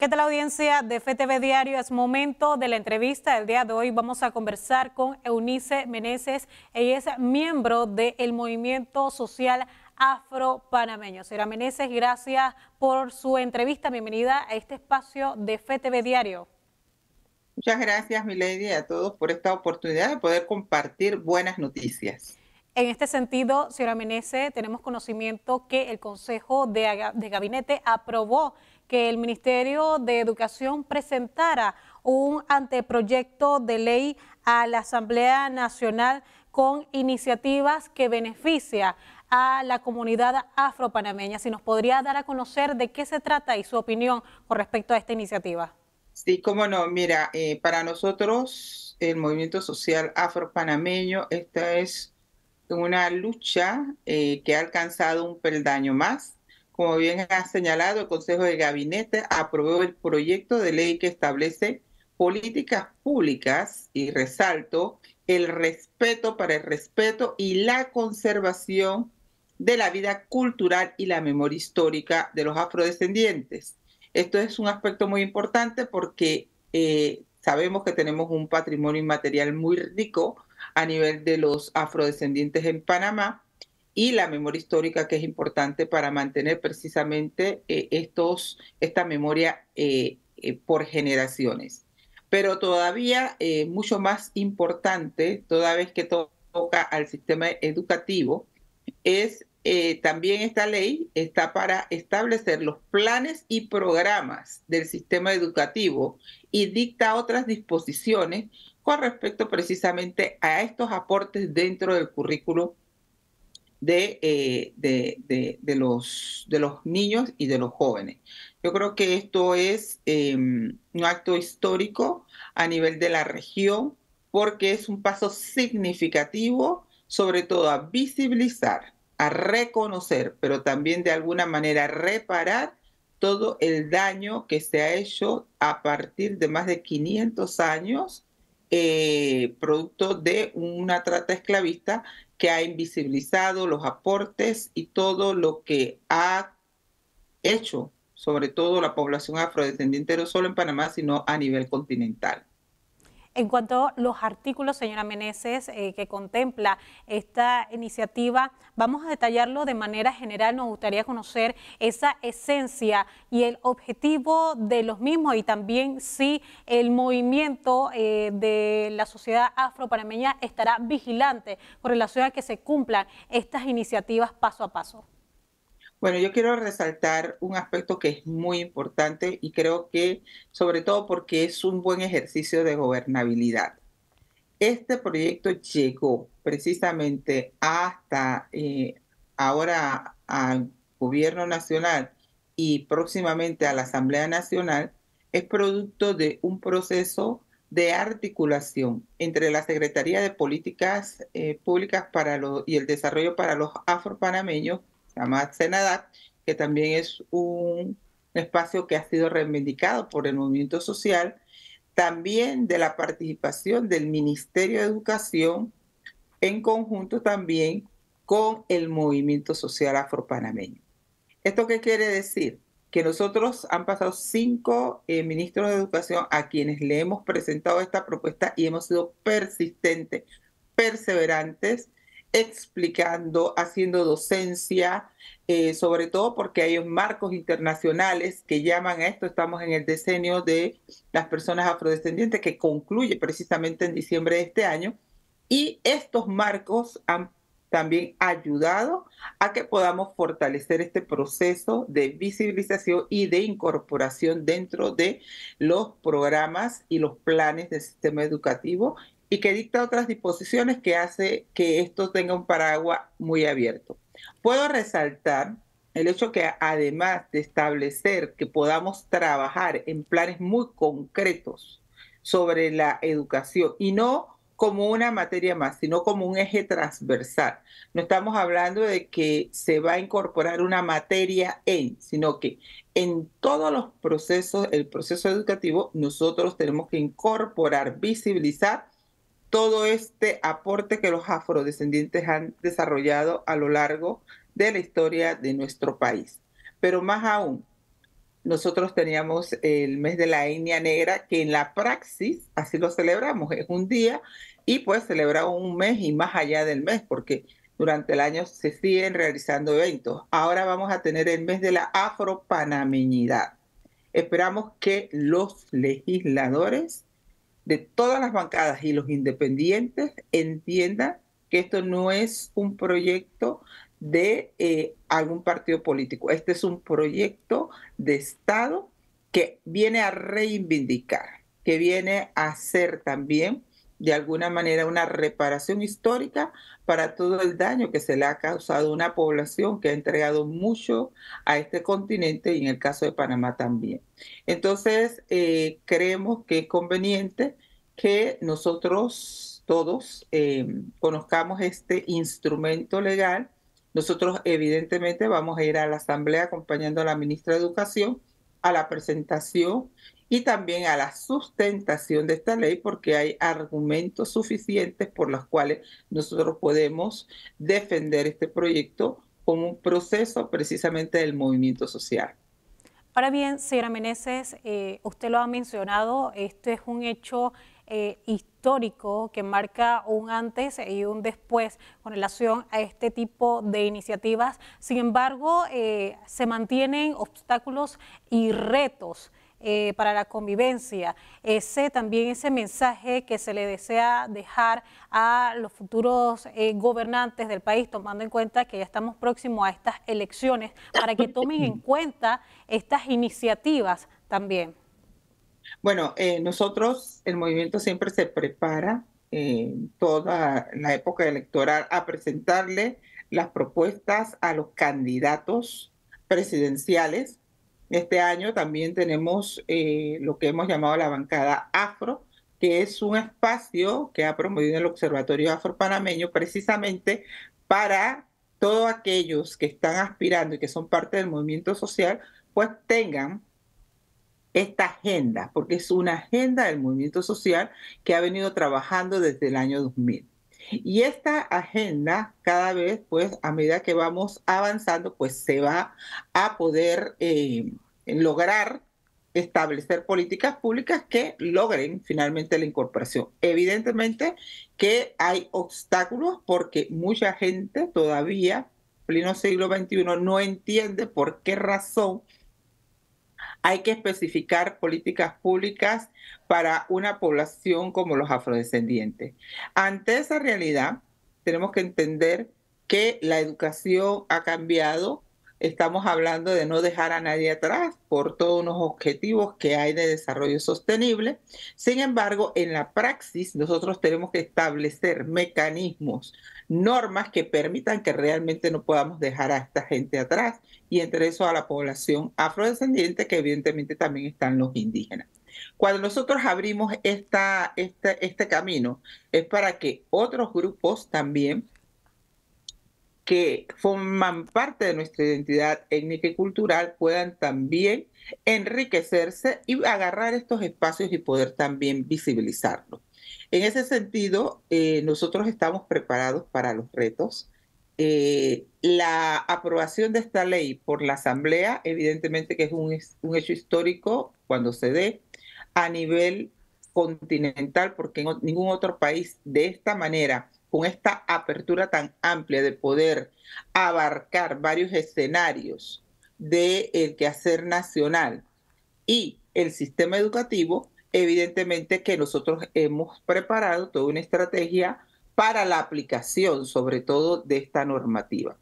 ¿Qué tal la audiencia de FTV Diario? Es momento de la entrevista. El día de hoy vamos a conversar con Eunice Meneses. Ella es miembro del Movimiento Social Afro-Panameño. Señora Meneses, gracias por su entrevista. Bienvenida a este espacio de FTV Diario. Muchas gracias, Milady, a todos por esta oportunidad de poder compartir buenas noticias. En este sentido, señora Menese, tenemos conocimiento que el Consejo de, Gabinete aprobó que el Ministerio de Educación presentara un anteproyecto de ley a la Asamblea Nacional con iniciativas que beneficia a la comunidad afropanameña. Si nos podría dar a conocer de qué se trata y su opinión con respecto a esta iniciativa. Sí, cómo no. Mira, eh, para nosotros, el movimiento social afropanameño, esta es una lucha eh, que ha alcanzado un peldaño más. Como bien ha señalado, el Consejo de Gabinete aprobó el proyecto de ley que establece políticas públicas y resalto el respeto para el respeto y la conservación de la vida cultural y la memoria histórica de los afrodescendientes. Esto es un aspecto muy importante porque eh, sabemos que tenemos un patrimonio inmaterial muy rico, a nivel de los afrodescendientes en Panamá y la memoria histórica que es importante para mantener precisamente eh, estos, esta memoria eh, eh, por generaciones. Pero todavía mucho más importante, toda vez que toca al sistema educativo, es también esta ley está para establecer los planes y programas del sistema educativo y dicta otras disposiciones con respecto precisamente a estos aportes dentro del currículo eh, de, de, los, de los niños y de los jóvenes. Yo creo que esto es em, un acto histórico a nivel de la región porque es un paso significativo, sobre todo a visibilizar, a reconocer, pero también de alguna manera reparar todo el daño que se ha hecho a partir de más de 500 años eh, producto de una trata esclavista que ha invisibilizado los aportes y todo lo que ha hecho, sobre todo la población afrodescendiente, no solo en Panamá, sino a nivel continental. En cuanto a los artículos, señora Meneses, eh, que contempla esta iniciativa, vamos a detallarlo de manera general. Nos gustaría conocer esa esencia y el objetivo de los mismos y también si el movimiento eh, de la sociedad afro-panameña estará vigilante con relación a que se cumplan estas iniciativas paso a paso. Bueno, yo quiero resaltar un aspecto que es muy importante y creo que sobre todo porque es un buen ejercicio de gobernabilidad. Este proyecto llegó precisamente hasta eh, ahora al gobierno nacional y próximamente a la Asamblea Nacional, es producto de un proceso de articulación entre la Secretaría de Políticas eh, Públicas para y el Desarrollo para los Afropanameños se llama que también es un espacio que ha sido reivindicado por el movimiento social, también de la participación del Ministerio de Educación en conjunto también con el movimiento social afropanameño. ¿Esto qué quiere decir? Que nosotros han pasado cinco eh, ministros de educación a quienes le hemos presentado esta propuesta y hemos sido persistentes, perseverantes explicando, haciendo docencia, eh, sobre todo porque hay marcos internacionales que llaman a esto, estamos en el decenio de las personas afrodescendientes que concluye precisamente en diciembre de este año, y estos marcos han también ayudado a que podamos fortalecer este proceso de visibilización y de incorporación dentro de los programas y los planes del sistema educativo y que dicta otras disposiciones que hace que esto tenga un paraguas muy abierto. Puedo resaltar el hecho que además de establecer que podamos trabajar en planes muy concretos sobre la educación y no como una materia más, sino como un eje transversal. No estamos hablando de que se va a incorporar una materia en, sino que en todos los procesos, el proceso educativo, nosotros tenemos que incorporar, visibilizar todo este aporte que los afrodescendientes han desarrollado a lo largo de la historia de nuestro país. Pero más aún, nosotros teníamos el mes de la etnia negra, que en la praxis así lo celebramos, es un día y pues celebramos un mes y más allá del mes, porque durante el año se siguen realizando eventos. Ahora vamos a tener el mes de la afropanameñidad. Esperamos que los legisladores de todas las bancadas y los independientes entiendan que esto no es un proyecto de eh, algún partido político, este es un proyecto de Estado que viene a reivindicar, que viene a ser también de alguna manera una reparación histórica para todo el daño que se le ha causado a una población que ha entregado mucho a este continente y en el caso de Panamá también. Entonces, eh, creemos que es conveniente que nosotros todos eh, conozcamos este instrumento legal. Nosotros evidentemente vamos a ir a la asamblea acompañando a la ministra de Educación a la presentación y también a la sustentación de esta ley porque hay argumentos suficientes por los cuales nosotros podemos defender este proyecto como un proceso precisamente del movimiento social. Ahora bien, señora Meneses, eh, usted lo ha mencionado, esto es un hecho eh, histórico que marca un antes y un después con relación a este tipo de iniciativas. Sin embargo, eh, se mantienen obstáculos y retos. Eh, para la convivencia. Ese también ese mensaje que se le desea dejar a los futuros gobernantes del país, tomando en cuenta que ya estamos próximos a estas elecciones, para que tomen en cuenta estas iniciativas también. Bueno, eh, nosotros, el movimiento siempre se prepara en eh, toda la época electoral a presentarle las propuestas a los candidatos presidenciales. Este año también tenemos eh, lo que hemos llamado la bancada afro, que es un espacio que ha promovido el Observatorio Afro-Panameño precisamente para todos aquellos que están aspirando y que son parte del movimiento social, pues tengan esta agenda, porque es una agenda del movimiento social que ha venido trabajando desde el año 2000. Y esta agenda cada vez, pues a medida que vamos avanzando, pues se va a poder eh, lograr establecer políticas públicas que logren finalmente la incorporación. Evidentemente que hay obstáculos porque mucha gente todavía, pleno siglo XXI, no entiende por qué razón hay que especificar políticas públicas para una población como los afrodescendientes. Ante esa realidad, tenemos que entender que la educación ha cambiado, Estamos hablando de no dejar a nadie atrás por todos los objetivos que hay de desarrollo sostenible. Sin embargo, en la praxis nosotros tenemos que establecer mecanismos, normas que permitan que realmente no podamos dejar a esta gente atrás y entre eso a la población afrodescendiente que evidentemente también están los indígenas. Cuando nosotros abrimos esta, este, este camino es para que otros grupos también que forman parte de nuestra identidad étnica y cultural puedan también enriquecerse y agarrar estos espacios y poder también visibilizarlos. En ese sentido, eh, nosotros estamos preparados para los retos. Eh, la aprobación de esta ley por la Asamblea, evidentemente que es un, hecho histórico cuando se dé a nivel continental, porque ningún otro país de esta manera con esta apertura tan amplia de poder abarcar varios escenarios del quehacer nacional y el sistema educativo, evidentemente que nosotros hemos preparado toda una estrategia para la aplicación, sobre todo, de esta normativa.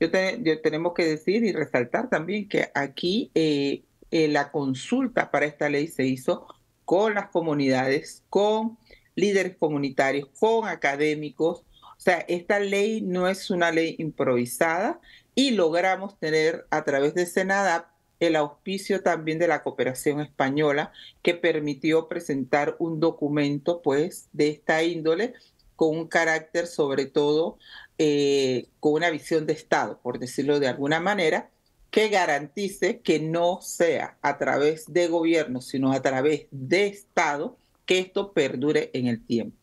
Yo, tenemos que decir y resaltar también que aquí eh, eh, la consulta para esta ley se hizo con las comunidades, con líderes comunitarios, con académicos. O sea, esta ley no es una ley improvisada y logramos tener a través de Senadap el auspicio también de la cooperación española que permitió presentar un documento pues de esta índole con un carácter sobre todo eh, con una visión de Estado, por decirlo de alguna manera, que garantice que no sea a través de gobierno, sino a través de Estado, que esto perdure en el tiempo.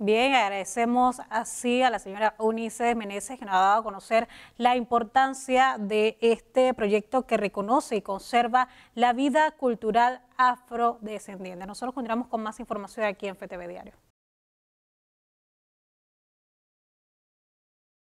Bien, agradecemos así a la señora Unice Meneses que nos ha dado a conocer la importancia de este proyecto que reconoce y conserva la vida cultural afrodescendiente. Nosotros continuamos con más información aquí en FTV Diario.